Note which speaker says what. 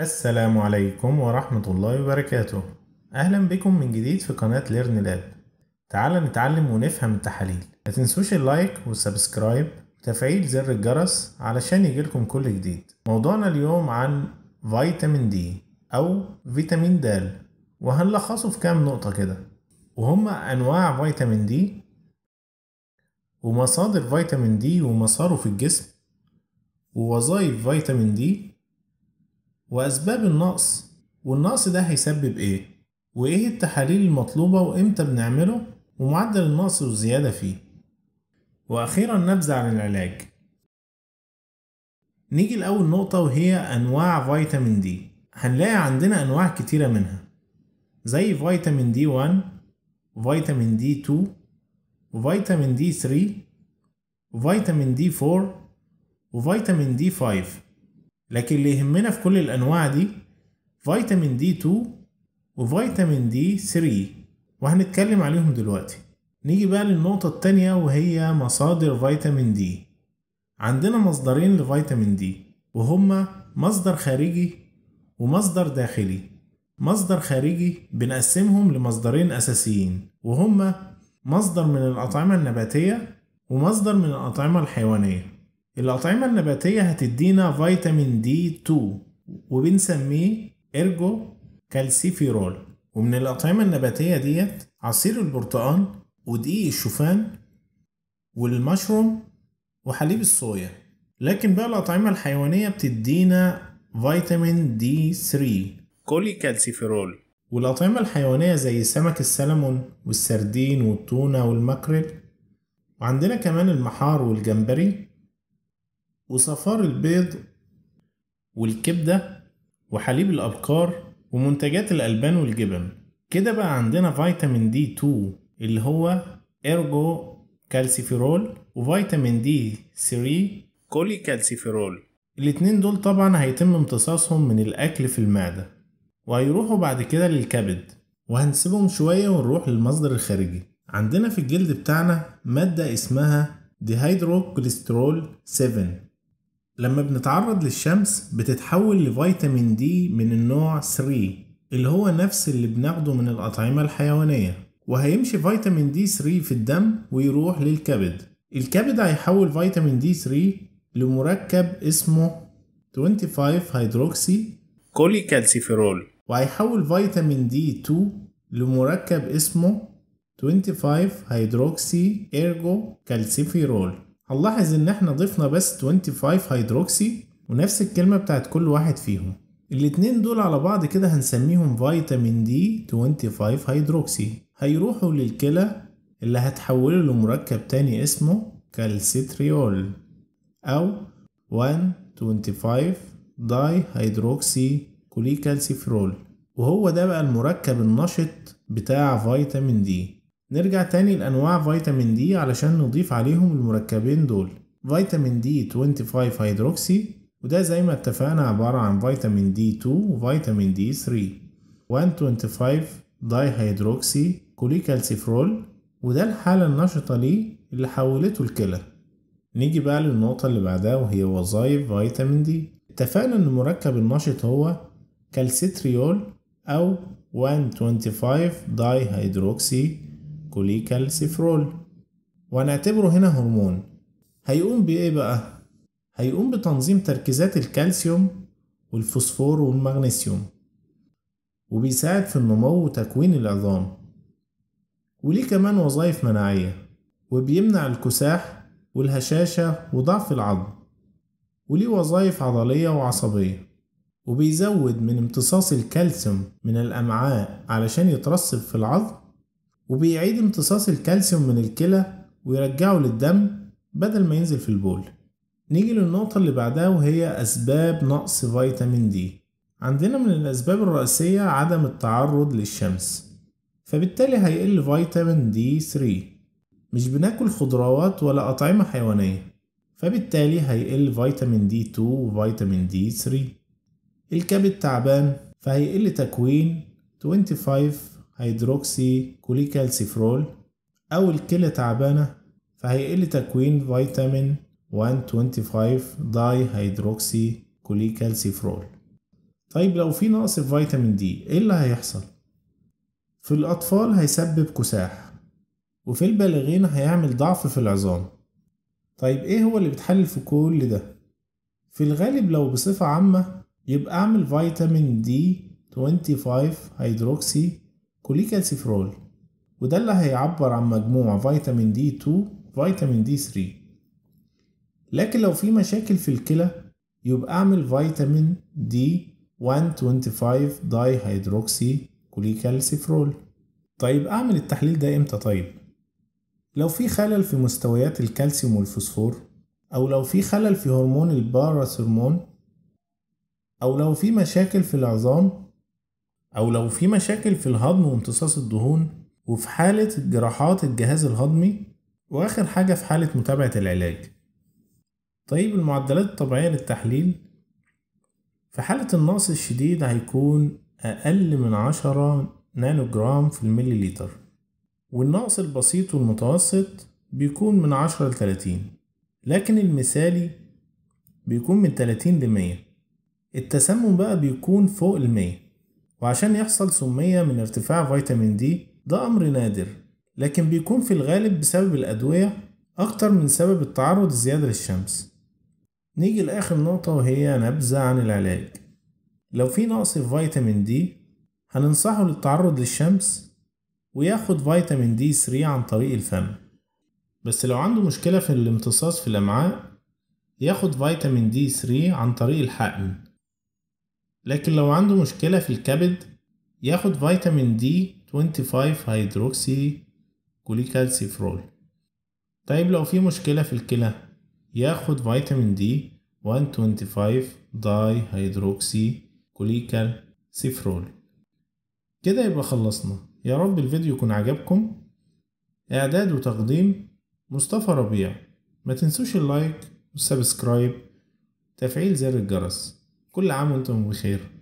Speaker 1: السلام عليكم ورحمة الله وبركاته أهلا بكم من جديد في قناة ليرن لاب تعال نتعلم ونفهم التحاليل ما تنسوش اللايك والسبسكرايب وتفعيل زر الجرس علشان يجيلكم كل جديد موضوعنا اليوم عن فيتامين دي أو فيتامين د وهنلخصه في كام نقطة كده وهما أنواع فيتامين دي ومصادر فيتامين دي ومساره في الجسم ووظائف فيتامين دي وأسباب النقص والنقص ده هيسبب إيه وإيه التحاليل المطلوبة وإمتى بنعمله ومعدل النقص والزيادة فيه وأخيرا نبذة عن العلاج نيجي لأول نقطة وهي أنواع فيتامين دي هنلاقي عندنا أنواع كتيرة منها زي فيتامين دي 1 فيتامين دي 2 وفيتامين دي 3 وفيتامين دي 4 وفيتامين دي 5 لكن اللي يهمنا في كل الأنواع دي فيتامين دي 2 وفيتامين دي 3 وهنتكلم عليهم دلوقتي نيجي بقى للنقطة التانية وهي مصادر فيتامين دي عندنا مصدرين لفيتامين دي وهما مصدر خارجي ومصدر داخلي مصدر خارجي بنقسمهم لمصدرين أساسيين وهما مصدر من الأطعمة النباتية ومصدر من الأطعمة الحيوانية الأطعمة النباتية هتدينا فيتامين دي 2 وبنسميه إرجو كالسيفيرول ومن الأطعمة النباتية ديت عصير البرتقال ودقيق الشوفان والمشروم وحليب الصويا لكن بقى الأطعمة الحيوانية بتدينا فيتامين دي 3 كولي كالسيفيرول والأطعمة الحيوانية زي سمك السلمون والسردين والتونة والمكرل وعندنا كمان المحار والجمبري وصفار البيض والكبدة وحليب الأبقار ومنتجات الألبان والجبن كده بقى عندنا فيتامين دي 2 اللي هو إرجو كالسيفيرول وفيتامين دي 3 كولي كالسيفيرول الاتنين دول طبعا هيتم امتصاصهم من الأكل في المعدة وهيروحوا بعد كده للكبد وهنسيبهم شوية ونروح للمصدر الخارجي عندنا في الجلد بتاعنا مادة اسمها كوليسترول 7 لما بنتعرض للشمس بتتحول لفيتامين دي من النوع 3 اللي هو نفس اللي بناخده من الأطعمة الحيوانية وهيمشي فيتامين دي 3 في الدم ويروح للكبد الكبد هيحول فيتامين دي 3 لمركب اسمه 25 هيدروكسي كولي كالسيفيرول وهيحول فيتامين دي 2 لمركب اسمه 25 هيدروكسي ايرجو كالسيفيرول هنلاحظ ان احنا ضفنا بس 25 هيدروكسي ونفس الكلمة بتاعت كل واحد فيهم الاتنين دول على بعض كده هنسميهم فيتامين دي 25 هيدروكسي هيروحوا للكلى اللي هتحوله لمركب تاني اسمه كالسيتريول أو 125 داي هيدروكسي كوليكالسيفرول وهو ده بقى المركب النشط بتاع فيتامين دي نرجع تاني لأنواع فيتامين دي علشان نضيف عليهم المركبين دول فيتامين دي 25 هيدروكسي وده زي ما اتفقنا عبارة عن فيتامين دي 2 وفيتامين دي 3 125 داي هيدروكسي كوليكالسيفرول وده الحالة النشطة ليه اللي حولته الكلى نيجي بقى للنقطة اللي بعدها وهي وظائف فيتامين دي اتفقنا ان المركب النشط هو كالسيتريول او 125 داي هيدروكسي كوليكالسيفرول ونعتبره هنا هرمون هيقوم بإيه بقى؟ هيقوم بتنظيم تركيزات الكالسيوم والفوسفور والمغنيسيوم وبيساعد في النمو وتكوين العظام وليه كمان وظائف مناعية وبيمنع الكساح والهشاشة وضعف العظم وليه وظائف عضلية وعصبية وبيزود من امتصاص الكالسيوم من الأمعاء علشان يترسب في العظم وبيعيد امتصاص الكالسيوم من الكلى ويرجعه للدم بدل ما ينزل في البول نيجي للنقطة اللي بعدها وهي أسباب نقص فيتامين دي عندنا من الأسباب الرئيسية عدم التعرض للشمس فبالتالي هيقل فيتامين دي 3 مش بناكل خضروات ولا أطعمة حيوانية فبالتالي هيقل فيتامين دي 2 وفيتامين دي 3 الكبد تعبان فهيقل تكوين 25 هيدروكسي كوليكالسيفرول أو الكلى تعبانة فهيقل تكوين فيتامين 125 داي هيدروكسي كوليكالسيفرول طيب لو في نقص في فيتامين دي ايه اللي هيحصل؟ في الأطفال هيسبب كساح وفي البالغين هيعمل ضعف في العظام طيب ايه هو اللي بيتحلل في كل ده؟ في الغالب لو بصفة عامة يبقى اعمل فيتامين دي 25 هيدروكسي كوليكالسيفرول وده اللي هيعبر عن مجموع فيتامين دي 2 فيتامين دي 3 لكن لو في مشاكل في الكلى يبقى اعمل فيتامين دي 125 داي هيدروكسي كوليكالسيفرول طيب اعمل التحليل ده امتى طيب لو في خلل في مستويات الكالسيوم والفوسفور او لو في خلل في هرمون الباراثرمون او لو في مشاكل في العظام أو لو في مشاكل في الهضم وامتصاص الدهون وفي حالة جراحات الجهاز الهضمي وآخر حاجة في حالة متابعة العلاج طيب المعدلات الطبيعية للتحليل في حالة النقص الشديد هيكون أقل من عشرة نانو جرام في لتر والنقص البسيط والمتوسط بيكون من عشرة لتلاتين لكن المثالي بيكون من تلاتين لمية التسمم بقى بيكون فوق المية وعشان يحصل سمية من ارتفاع فيتامين دي ده أمر نادر لكن بيكون في الغالب بسبب الأدوية أكتر من سبب التعرض الزيادة للشمس نيجي لآخر نقطة وهي نبذة عن العلاج لو في نقص في فيتامين دي هننصحه للتعرض للشمس وياخد فيتامين دي 3 عن طريق الفم بس لو عنده مشكلة في الامتصاص في الأمعاء ياخد فيتامين دي 3 عن طريق الحقن لكن لو عنده مشكلة في الكبد ياخد فيتامين دي 25 هيدروكسي كوليكالسيفرول طيب لو في مشكلة في الكلى ياخد فيتامين دي 125 داي هيدروكسي كوليكال سيفرول كده يبقى خلصنا يا رب الفيديو يكون عجبكم إعداد وتقديم مصطفى ربيع ما تنسوش اللايك والسبسكرايب تفعيل زر الجرس كل عام وانتم بخير